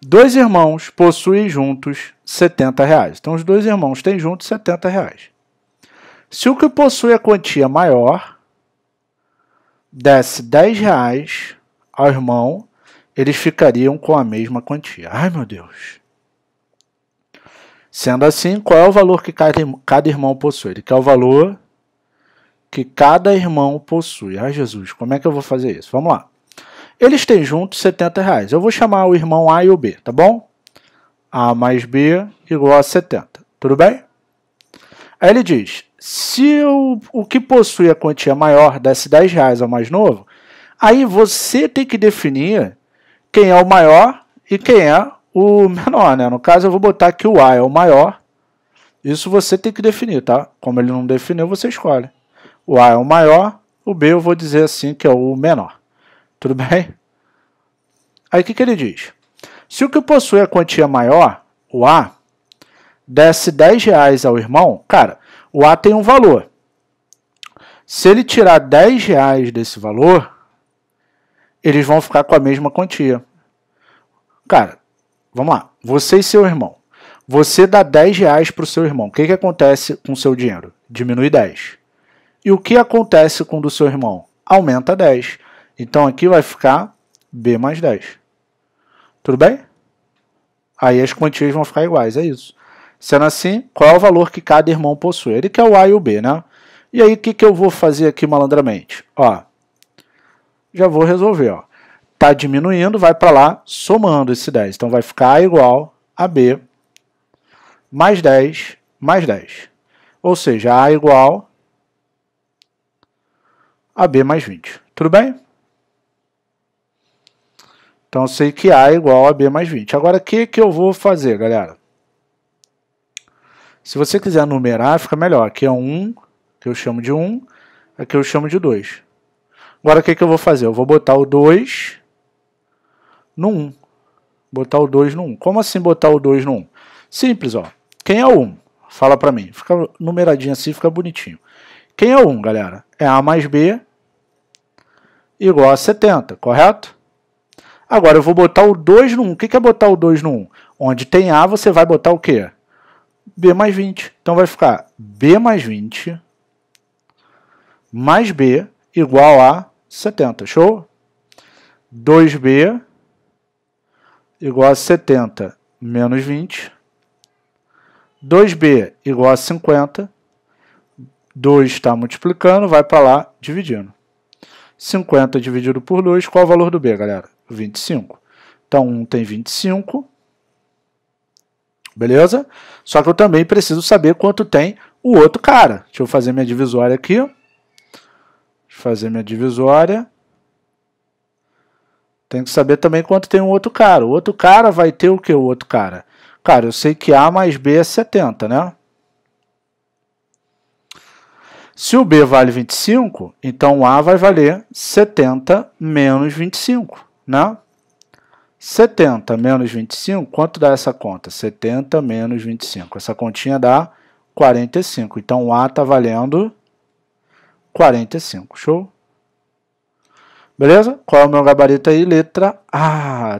Dois irmãos possuem juntos 70 reais. Então, os dois irmãos têm juntos 70 reais. Se o que possui a quantia maior desse 10 reais ao irmão, eles ficariam com a mesma quantia. Ai, meu Deus! Sendo assim, qual é o valor que cada irmão possui? Ele quer o valor que cada irmão possui. Ai, Jesus, como é que eu vou fazer isso? Vamos lá. Eles têm juntos 70 reais. Eu vou chamar o irmão A e o B, tá bom? A mais B igual a 70. Tudo bem? Aí ele diz: se o, o que possui a quantia maior desse 10 reais ao mais novo, aí você tem que definir quem é o maior e quem é o menor, né? No caso, eu vou botar que o A é o maior. Isso você tem que definir, tá? Como ele não definiu, você escolhe. O A é o maior, o B eu vou dizer assim que é o menor. Tudo bem? Aí o que, que ele diz? Se o que possui a quantia maior, o A, desse 10 reais ao irmão, cara, o A tem um valor. Se ele tirar 10 reais desse valor, eles vão ficar com a mesma quantia. Cara, vamos lá. Você e seu irmão. Você dá 10 reais para o seu irmão. O que, que acontece com o seu dinheiro? Diminui 10. E o que acontece com o do seu irmão? Aumenta 10. Então aqui vai ficar B mais 10. Tudo bem? Aí as quantias vão ficar iguais, é isso. Sendo assim, qual é o valor que cada irmão possui? Ele quer o A e o B, né? E aí, o que, que eu vou fazer aqui malandramente? Ó, já vou resolver, ó. Tá diminuindo, vai para lá, somando esse 10. Então, vai ficar A igual a B mais 10 mais 10. Ou seja, A igual a B mais 20. Tudo bem? Então eu sei que A é igual a B mais 20. Agora o que, que eu vou fazer, galera? Se você quiser numerar, fica melhor. Aqui é 1, que eu chamo de 1, aqui eu chamo de 2. Agora o que, que eu vou fazer? Eu vou botar o 2 no 1. Botar o 2 no 1. Como assim botar o 2 no 1? Simples, ó. Quem é o 1? Fala pra mim. Fica numeradinho assim, fica bonitinho. Quem é o 1, galera? É A mais B igual a 70, correto? Agora eu vou botar o 2 no 1. O que é botar o 2 no 1? Onde tem A, você vai botar o quê? B mais 20. Então vai ficar B mais 20 mais B igual a 70. Show? 2B igual a 70 menos 20. 2B igual a 50. 2 está multiplicando, vai para lá dividindo. 50 dividido por 2, qual é o valor do B, galera? 25. Então, 1 tem 25. Beleza? Só que eu também preciso saber quanto tem o outro cara. Deixa eu fazer minha divisória aqui. Deixa eu fazer minha divisória. Tem que saber também quanto tem o outro cara. O outro cara vai ter o que o outro cara? Cara, eu sei que A mais B é 70, né? Se o B vale 25, então o A vai valer 70 menos 25 né? 70 menos 25, quanto dá essa conta? 70 menos 25. Essa continha dá 45. Então, o A está valendo 45. Show? Beleza? Qual é o meu gabarito aí? Letra A.